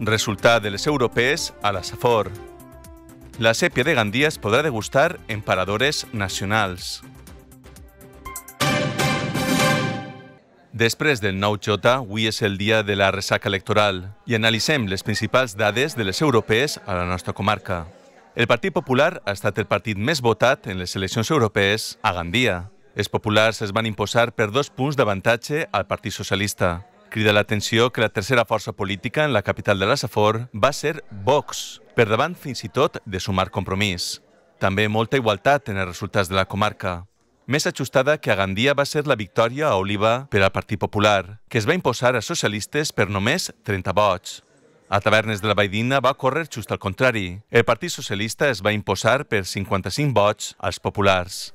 resultat de les europees a la Safor. La sèpia de Gandia es podrà degustar en paradores nacionals. Després del 9J, avui és el dia de la ressaca electoral i analitzem les principals dades de les europees a la nostra comarca. El Partit Popular ha estat el partit més votat en les eleccions europees a Gandia. Els populars es van imposar per dos punts d'avantatge al Partit Socialista. Crida l'atenció que la tercera força política en la capital de la Safor va ser Vox, per davant fins i tot de sumar compromís. També molta igualtat en els resultats de la comarca. Més ajustada que a Gandia va ser la victòria a Oliva per al Partit Popular, que es va imposar a socialistes per només 30 vots. A Tavernes de la Baidina va córrer just al contrari. El Partit Socialista es va imposar per 55 vots als populars.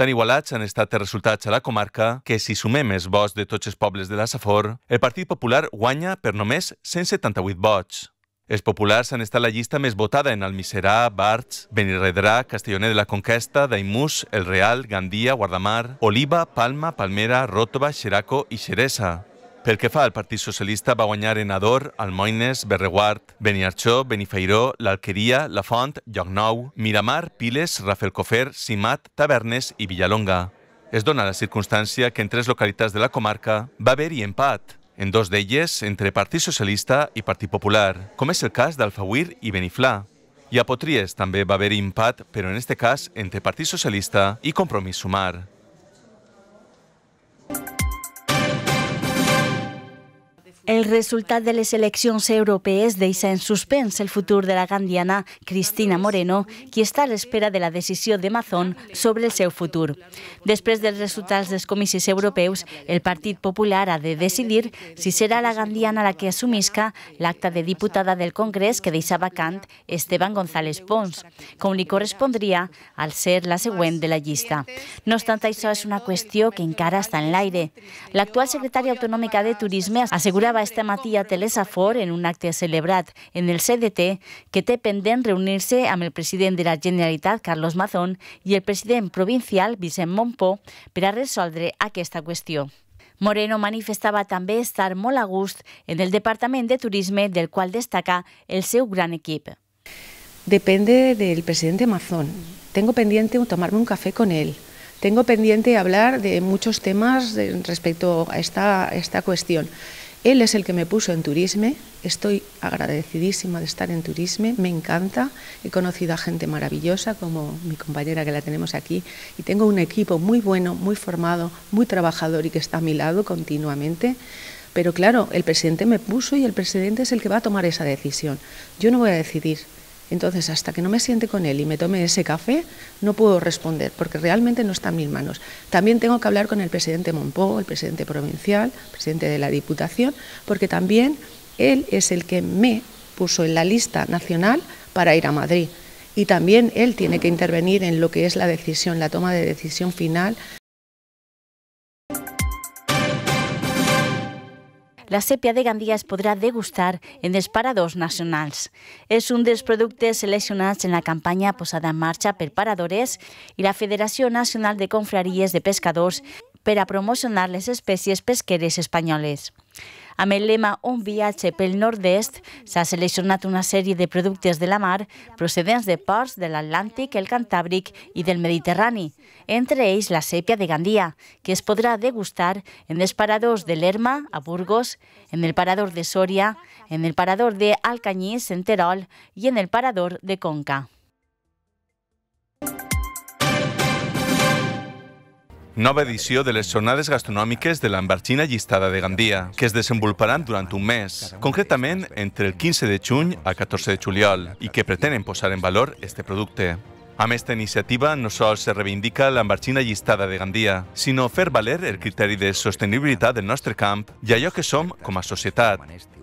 Tan igualats han estat els resultats a la comarca que, si sumem els vots de tots els pobles de la Safor, el Partit Popular guanya per només 178 vots. Els populars han estat la llista més votada en Almiserà, Barts, Benirredrà, Castellonet de la Conquesta, Daimús, El Real, Gandia, Guardamar, Oliva, Palma, Palmera, Ròtova, Xeraco i Xeresa. Pel que fa al Partit Socialista, va guanyar en Ador, Almoines, Berreguard, Beniarxó, Benifairó, l'Alqueria, La Font, Llocnou, Miramar, Piles, Rafelcofer, Simat, Tavernes i Villalonga. Es dona la circumstància que en tres localitats de la comarca va haver-hi empat, en dos d'elles entre Partit Socialista i Partit Popular, com és el cas d'Alfauir i Beniflà. I a Potries també va haver-hi empat, però en este cas entre Partit Socialista i Compromís Sumar. El resultat de les eleccions europees deixa en suspens el futur de la gandiana Cristina Moreno, qui està a l'espera de la decisió de Mazón sobre el seu futur. Després dels resultats dels comicis europeus, el Partit Popular ha de decidir si serà la gandiana la que assumisca l'acta de diputada del Congrés que deixa vacant Esteban González Pons, com li correspondria al ser la següent de la llista. No obstant això, és una qüestió que encara està en l'aire. L'actual secretària autonòmica de Turisme assegura va este matí Telesafor en un acte celebrat en el CDT que té pendent reunir amb el president de la Generalitat, Carlos Mazón, i el president provincial, Vicent Montpó, per a resoldre aquesta qüestió. Moreno manifestava també estar molt a gust en el Departament de Turisme, del qual destaca el seu gran equip. Depende del presidente Mazón. Tengo pendiente tomarme un café con él. Tengo pendiente hablar de muchos temas eh, respecto a esta, esta cuestión. Él es el que me puso en Turisme, estoy agradecidísima de estar en turismo, me encanta, he conocido a gente maravillosa como mi compañera que la tenemos aquí y tengo un equipo muy bueno, muy formado, muy trabajador y que está a mi lado continuamente. Pero claro, el presidente me puso y el presidente es el que va a tomar esa decisión. Yo no voy a decidir, entonces, hasta que no me siente con él y me tome ese café, no puedo responder, porque realmente no está en mis manos. También tengo que hablar con el presidente Monpó, el presidente provincial, el presidente de la Diputación, porque también él es el que me puso en la lista nacional para ir a Madrid. Y también él tiene que intervenir en lo que es la decisión, la toma de decisión final la sèpia de Gandia es podrà degustar en els paradors nacionals. És un dels productes seleccionats en la campanya posada en marxa per paradores i la Federació Nacional de Confraries de Pescadors per a promocionar les espècies pesqueres espanyoles. Amb el lema Un viatge pel nord-est s'ha seleccionat una sèrie de productes de la mar procedents de ports de l'Atlàntic, el Cantàbric i del Mediterrani, entre ells la sèpia de Gandia, que es podrà degustar en els paradors de l'Erma, a Burgos, en el parador de Sòria, en el parador de Alcanyís, en Terol i en el parador de Conca. nova edició de les jornades gastronòmiques de l'Ambarxina llistada de Gandia, que es desenvoluparan durant un mes, concretament entre el 15 de juny al 14 de juliol, i que pretenen posar en valor este producte. Amb aquesta iniciativa no sols se reivindica l'ambarxina llistada de Gandia, sinó fer valer el criteri de sostenibilitat del nostre camp i allò que som com a societat.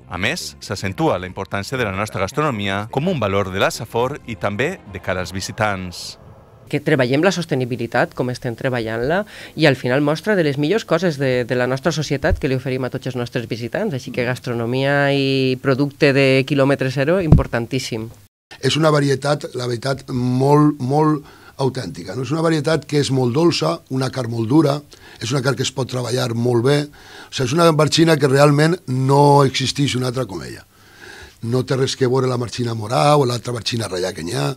A més, s'accentua la importància de la nostra gastronomia com un valor de la safor i també de cara als visitants que treballem la sostenibilitat com estem treballant-la i al final mostra de les millors coses de, de la nostra societat que li oferim a tots els nostres visitants, així que gastronomia i producte de quilòmetre zero importantíssim. És una varietat, la veritat, molt, molt autèntica. No? És una varietat que és molt dolça, una carn molt dura, és una carn que es pot treballar molt bé, o sigui, és una barxina que realment no existeix una altra com ella no té res que veure la marxina morà o l'altra marxina ha.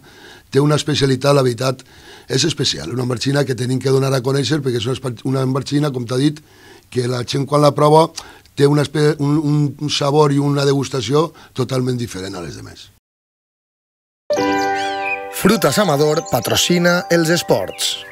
té una especialitat, la veritat, és especial, una marxina que tenim que donar a conèixer perquè és una, una marxina, com t'ha dit, que la gent quan la prova té una, un, un sabor i una degustació totalment diferent a les demés. Frutas Amador patrocina els esports.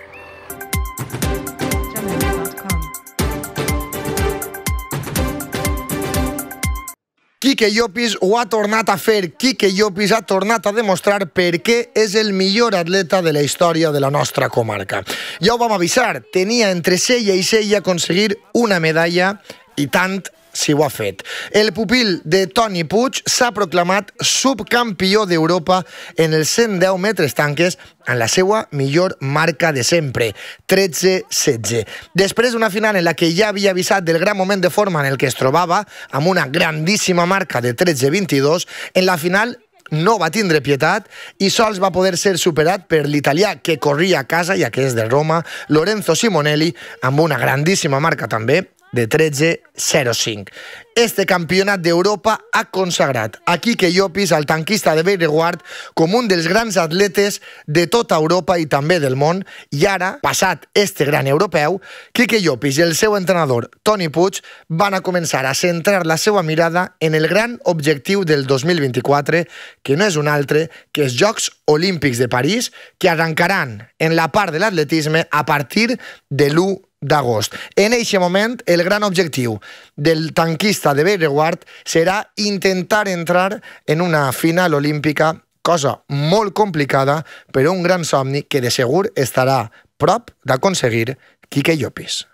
Quique Llopis ho ha tornat a fer. Quique Llopis ha tornat a demostrar per què és el millor atleta de la història de la nostra comarca. Ja ho vam avisar, tenia entre sella i sella aconseguir una medalla i tant si ho ha fet. El pupil de Toni Puig s'ha proclamat subcampió d'Europa en els 110 metres tanques en la seva millor marca de sempre, 13-16. Després d'una final en la que ja havia avisat del gran moment de forma en el que es trobava, amb una grandíssima marca de 13-22, en la final no va tindre pietat i sols va poder ser superat per l'italià que corria a casa, ja que és de Roma, Lorenzo Simonelli, amb una grandíssima marca també, de 13-05. Este campionat d'Europa ha consagrat a Quique Llopis, el tanquista de Beireguard, com un dels grans atletes de tota Europa i també del món, i ara, passat este gran europeu, Quique Llopis i el seu entrenador, Toni Puig, van a començar a centrar la seva mirada en el gran objectiu del 2024, que no és un altre que els Jocs Olímpics de París, que arrencaran en la part de l'atletisme a partir de l'1 d'agost. En aquest moment, el gran objectiu del tanquista de Bellreguard serà intentar entrar en una final olímpica, cosa molt complicada, però un gran somni que de segur estarà prop d'aconseguir Quique Llopis.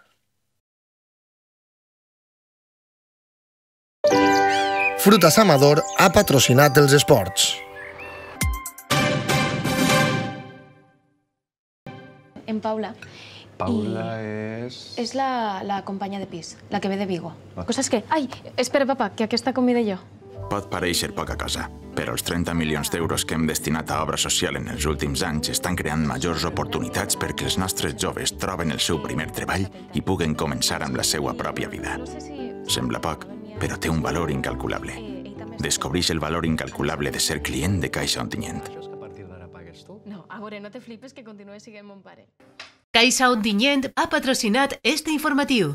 Frutas Amador ha patrocinat els esports. En Paula, Paula I és... És la, la companya de pis, la que ve de Vigo. Ah. Cosa és que... Ai, espera, papa, que aquesta comida jo. Pot pareixer poca cosa, però els 30 milions d'euros que hem destinat a obra social en els últims anys estan creant majors oportunitats perquè els nostres joves troben el seu primer treball i puguen començar amb la seva pròpia vida. Sembla poc, però té un valor incalculable. Descobreix el valor incalculable de ser client de Caixa Ontinyent. No, a veure, no te flipes que continues siguent mon pare. Caixa Ontinyent ha patrocinat este informatiu.